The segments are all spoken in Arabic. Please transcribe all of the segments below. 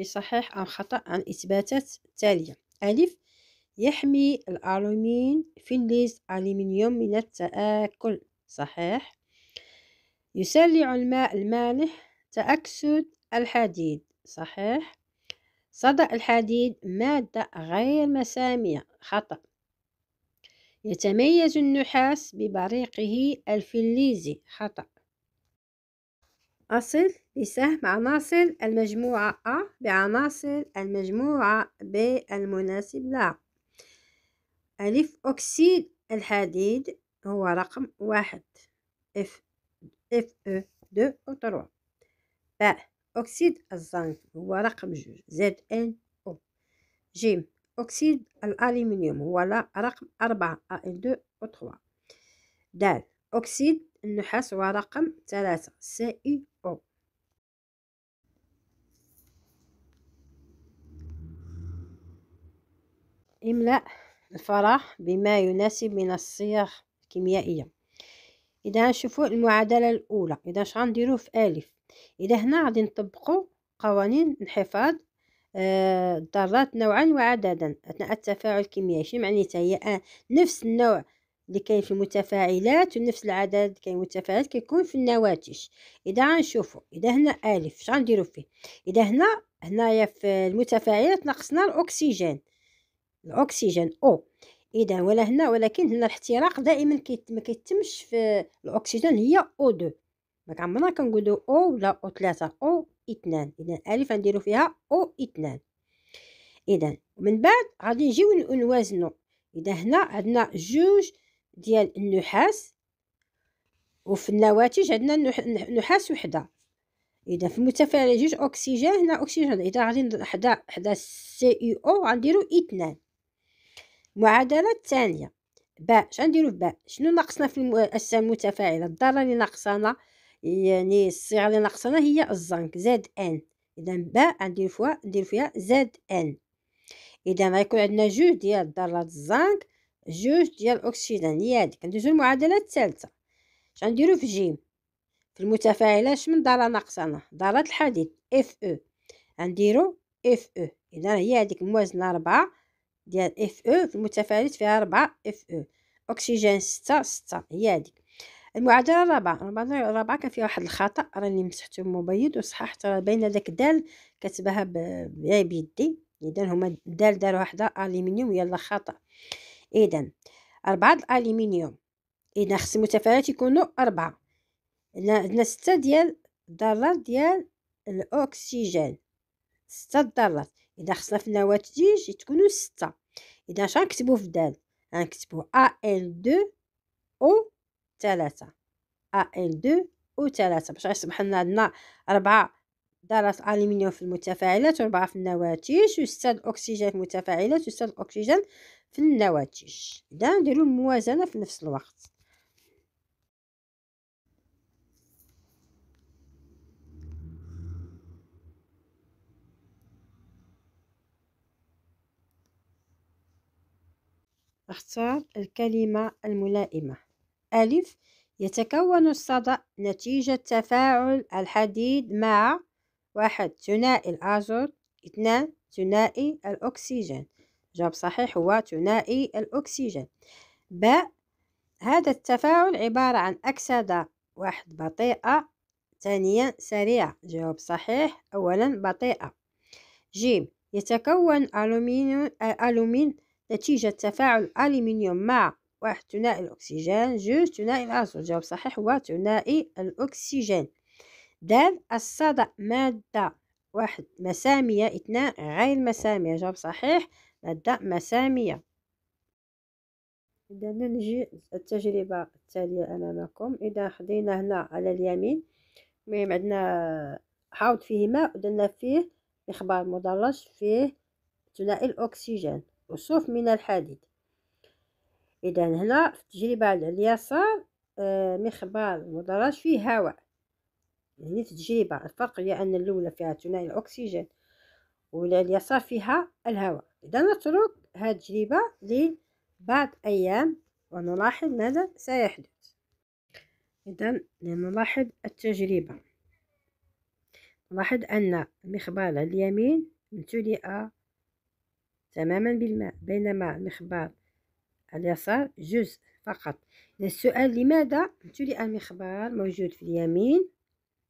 بصحيح أم خطأ عن إثباتات التالية ألف يحمي الألومين فلز ألمنيوم من التآكل صحيح يسلع الماء المالح تأكسد الحديد صحيح صدأ الحديد مادة غير مسامية خطأ يتميز النحاس ببريقه الفليزي خطأ أصل بسهم عناصر المجموعة أ بعناصر المجموعة ب المناسب لها ألف أكسيد الحديد هو رقم واحد اف اف او دو أو تروا باء أكسيد الزنك هو رقم جوج زد ان أو جيم أكسيد الألمنيوم هو رقم أربعة أ دو أو تروا دال أكسيد النحاس ورقم ثلاثة سي إي أو املأ الفراغ بما يناسب من الصيغ الكيميائية إذا نشوفوا المعادلة الأولى إذا اش غنديرو في ألف إذا هنا غادي نطبقو قوانين انحفاظ الذرات آه نوعا وعددا أثناء التفاعل الكيميائي شنو معنيتها هي آه نفس النوع اللي كاين في المتفاعلات ونفس العدد كاين المتفاعلات كيكون في النواتج اذا غنشوفو اذا هنا الف اش غنديروا فيه اذا هنا هنايا في المتفاعلات ناقصنا الاكسجين الاكسجين او اذا ولا هنا ولكن هنا الاحتراق دائما كيت ما كيتمش في الاكسجين هي او 2 ما عمرنا كنقولو او ولا او 3 او 2 اذا الف غنديرو فيها او 2 اذا من بعد غادي نجيو نوازنو اذا هنا عندنا جوج ديال النحاس وفي النواتج عندنا نحاس وحده اذا في المتفاعل جوج اكسجين هنا اكسجين اذا غادي حدا حدا سي اي او غنديرو اثنان المعادله الثانيه باء اش في باء شنو ناقصنا في المؤسسه المتفاعله الذره اللي ناقصانا يعني الصيغه اللي ناقصانا هي الزنك زد ان اذا باء غندير فيها ندير فيها زد ان اذا غيكون عندنا جوج ديال ذرات الزنك جوج ديال الأكسجين هاديك ندوزو المعادلة الثالثة اش غنديرو في جيم في المتفاعلة اش من ضالة انا ضالة الحديد اف او غنديرو اف او إذا هي هاديك موازنة ربعة ديال اف او في المتفاعلات فيها ربعة اف او أكسجين ستة ستة هي هاديك المعادله الرابعه المعادله الرابعه كان فيها واحد الخطا راني مسحته مبيض وصححت راه باين داك دال كتبها بيدي اذا هما دال دار واحده الومنيوم يلا خطا إذا أربعة الألمنيوم إذا خص المتفاعلات يكونوا أربعة عندنا ستة ديال الذرات ديال الأكسجين ستة ذرات إذا خصنا في النواتج تكونوا ستة إذا شنو غنكتبو في دال غنكتبو أن دو أو ثلاثة أن دو أو ثلاثة باش غيصبح لنا عندنا ربعة ذرة الألمنيوم في المتفاعلات وربعة في النواتج وستة الأكسجين في المتفاعلات وستة الأكسجين في النواتج إذا نديرو الموازنة في نفس الوقت اختار الكلمة الملائمة ألف يتكون الصدأ نتيجة تفاعل الحديد مع واحد ثنائي الأزوت اثنان ثنائي الأكسجين جواب صحيح هو ثنائي الأكسجين باء هذا التفاعل عبارة عن أكسدة واحد بطيئة ثانيا سريعة جواب صحيح أولا بطيئة جيم يتكون ألومين نتيجة تفاعل الألمنيوم مع واحد ثنائي الأكسجين جوج ثنائي الأزوت جواب صحيح هو ثنائي الأكسجين دال الصدأ مادة واحد مسامية اثنان غير مسامية جواب صحيح مادة مسامية إذا نجي التجربة التالية أمامكم إذا خدينا هنا على اليمين المهم عندنا حوض فيه ماء ودرنا فيه إخبار مدرج فيه ثنائي الأكسجين وصوف من الحديد إذا هنا في التجربة على اليسار آه، مخبار مدرج فيه هواء يعني تجربة الفرق هي أن الأولى فيها ثنائي الأكسجين واليسار فيها الهواء إذا نترك هذه التجربة لبعض أيام ونلاحظ ماذا سيحدث إذا لنلاحظ التجربة نلاحظ أن المخبار على اليمين امتلئ تماما بالماء بينما المخبار على اليسار جزء فقط السؤال لماذا امتلئ المخبار موجود في اليمين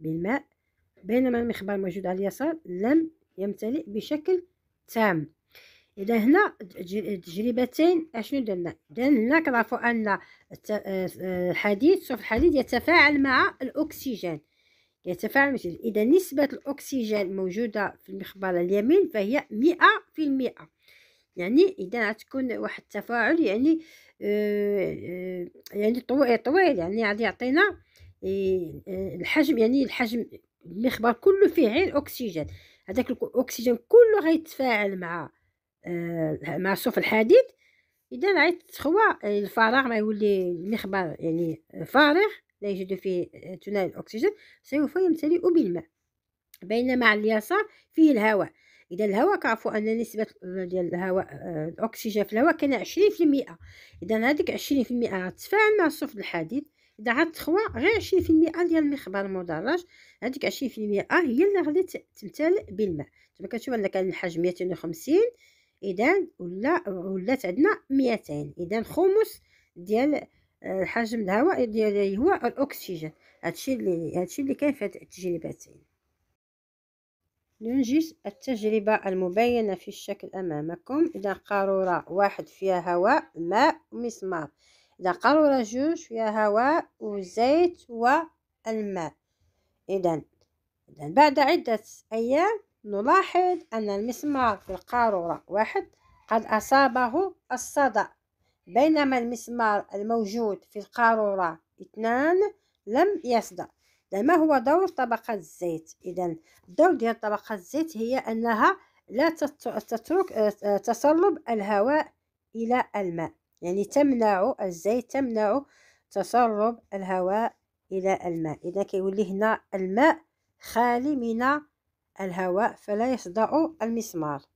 بالماء بينما المخبار الموجود على اليسار لم يمتلئ بشكل تام اذا هنا تجربتين اشنو درنا درنا كنعرفوا ان آه، الحديد صوف الحديد يتفاعل مع الاكسجين يتفاعل مع اذا نسبه الاكسجين الموجوده في المخبار اليمين فهي 100% يعني اذا غتكون واحد التفاعل يعني آه، آه، يعني طويل طويل يعني غادي يعطينا آه، الحجم يعني الحجم المخبار كله فيه غير اكسجين هذاك الاكسجين كله غيتفاعل مع آه، مع صوف الحديد اذا غيتخوى الفراغ ما يولي المخبار يعني فارغ لا يوجد فيه ثنائي آه، الاكسجين سوف يمتلئ بالماء بينما على اليسار فيه الهواء اذا الهواء كعرفوا ان نسبه ديال الهواء الاكسجين في الهواء كان 20% اذا هذيك 20% غتفاعل مع صوف الحديد اذا عاد تخوا غير عشرين في المئة ديال المخبار المدرج هذيك عشرين في المئة آه هي اللي غادي تمتلئ بالماء تما كتشوف ان كان الحجم ميتين وخمسين اذا ولا ولات عندنا ميتين اذا خمس ديال آه، الحجم الهواء ديال هو الاكسجين هادشي اللي هادشي اللي كاين في هاد التجربتين ننجز التجربة المبينة في الشكل أمامكم إذا قارورة واحد فيها هواء ماء ومسمار إذا قارورة جوج فيها هواء وزيت والماء إذن إذا بعد عدة أيام نلاحظ أن المسمار في القارورة واحد قد أصابه الصدأ بينما المسمار الموجود في القارورة اثنان لم يصدأ ما هو دور طبقة الزيت إذا الدور ديال طبقة الزيت هي أنها لا تترك آه، آه، تسرب الهواء إلى الماء يعني تمنع الزيت تمنع تسرب الهواء إلى الماء إذا كيولي هنا الماء خالي من الهواء فلا يصدع المسمار